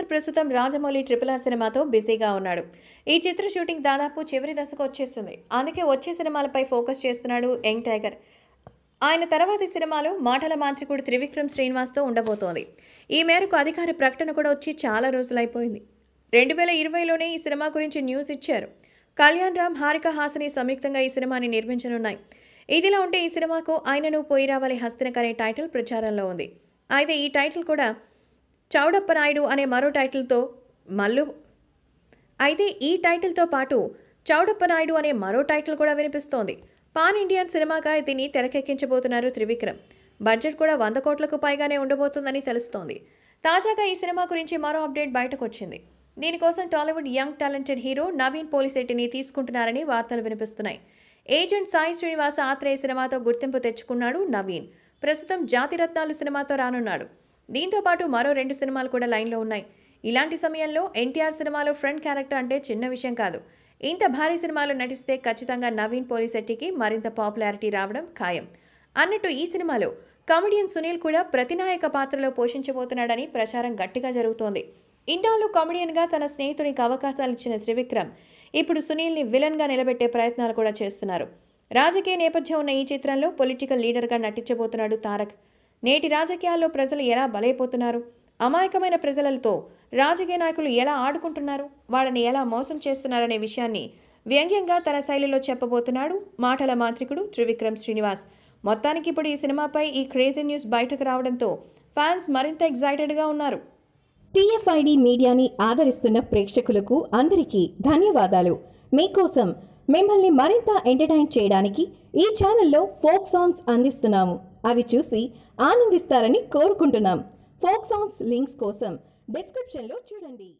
ఎన్టీఆర్ ప్రస్తుతం Rajamouli triple R సినిమాతో బిజీగా ఉన్నాడు ఈ చిత్ర షూటింగ్ దాదాపు చివరి దశకు వచ్చేస్తుంది అందుకే వచ్చే సినిమాలపై ఫోకస్ చేస్తున్నాడు యంగ్ టైగర్ ఆయన తర్వాతి సినిమాలో మాటల మాంత్రికుడు త్రివిక్రమ్ శ్రీనివాస్తో ఉండబోతోంది ఈ మేరకు అధికార ప్రకటన కూడా వచ్చి చాలా రోజులైపోయింది రెండు వేల ఇరవైలోనే ఈ సినిమా గురించి న్యూస్ ఇచ్చారు కళ్యాణ్ రామ్ హారిక హాసని సంయుక్తంగా ఈ సినిమాని నిర్మించనున్నాయి ఇదిలా ఉంటే ఈ సినిమాకు ఆయనను పోయి రావాలి హస్తినక్ టైటిల్ ప్రచారంలో ఉంది అయితే ఈ టైటిల్ కూడా చౌడప్పనాయుడు అనే మరో టైటిల్తో మల్లు అయితే ఈ టైటిల్తో పాటు చౌడప్పనాయుడు అనే మరో టైటిల్ కూడా వినిపిస్తోంది పాన్ ఇండియన్ సినిమాగా దీన్ని తెరకెక్కించబోతున్నారు త్రివిక్రమ్ బడ్జెట్ కూడా వంద కోట్లకు పైగానే ఉండబోతుందని తెలుస్తోంది తాజాగా ఈ సినిమా గురించి మరో అప్డేట్ బయటకు వచ్చింది దీనికోసం Tollywood young talented hero Naveen పోలిశెట్టిని తీసుకుంటున్నారని వార్తలు వినిపిస్తున్నాయి ఏజెంట్ సాయి శ్రీనివాస ఆత్రేయ సినిమాతో గుర్తింపు తెచ్చుకున్నాడు నవీన్ ప్రస్తుతం జాతిరత్నాలు సినిమాతో రానున్నాడు దీంతో పాటు మరో రెండు సినిమాలు కూడా లైన్లో ఉన్నాయి ఇలాంటి సమయంలో ఎన్టీఆర్ సినిమాలో ఫ్రంట్ క్యారెక్టర్ అంటే చిన్న విషయం కాదు ఇంత భారీ సినిమాలో నటిస్తే ఖచ్చితంగా నవీన్ పోలిశెట్టికి మరింత పాపులారిటీ రావడం ఖాయం అన్నట్టు ఈ సినిమాలో కామెడియన్ సునీల్ కూడా ప్రతినాయక పాత్రలో పోషించబోతున్నాడని ప్రచారం గట్టిగా జరుగుతోంది ఇన్నాళ్ళు కామెడియన్గా తన స్నేహితునికి అవకాశాలు ఇచ్చిన త్రివిక్రమ్ ఇప్పుడు సునీల్ని విలన్గా నిలబెట్టే ప్రయత్నాలు కూడా చేస్తున్నారు రాజకీయ నేపథ్యం ఉన్న ఈ చిత్రంలో పొలిటికల్ లీడర్గా నటించబోతున్నాడు తారక్ నేటి రాజకీయాల్లో ప్రజలు ఎలా బలైపోతున్నారు అమాయకమైన ప్రజలతో రాజకీయ నాయకులు ఎలా ఆడుకుంటున్నారు వాళ్ళని ఎలా మోసం చేస్తున్నారనే విషయాన్ని వ్యంగ్యంగా తన శైలిలో చెప్పబోతున్నాడు మాటల మాంత్రికుడు త్రివిక్రమ్ శ్రీనివాస్ మొత్తానికి ఇప్పుడు ఈ సినిమాపై ఈ క్రేజీ న్యూస్ బయటకు రావడంతో ఫ్యాన్స్ మరింత ఎగ్జైటెడ్గా ఉన్నారు టీఎఫ్ఐడి మీడియాని ఆదరిస్తున్న ప్రేక్షకులకు అందరికీ ధన్యవాదాలు మీకోసం మిమ్మల్ని మరింత ఎంటర్టైన్ చేయడానికి ఈ ఛానల్లో ఫోక్ సాంగ్స్ అందిస్తున్నాము అవి చూసి ఆనందిస్తారని కోరుకుంటున్నాం ఫోక్ సాంగ్స్ లింక్స్ కోసం డిస్క్రిప్షన్లో చూడండి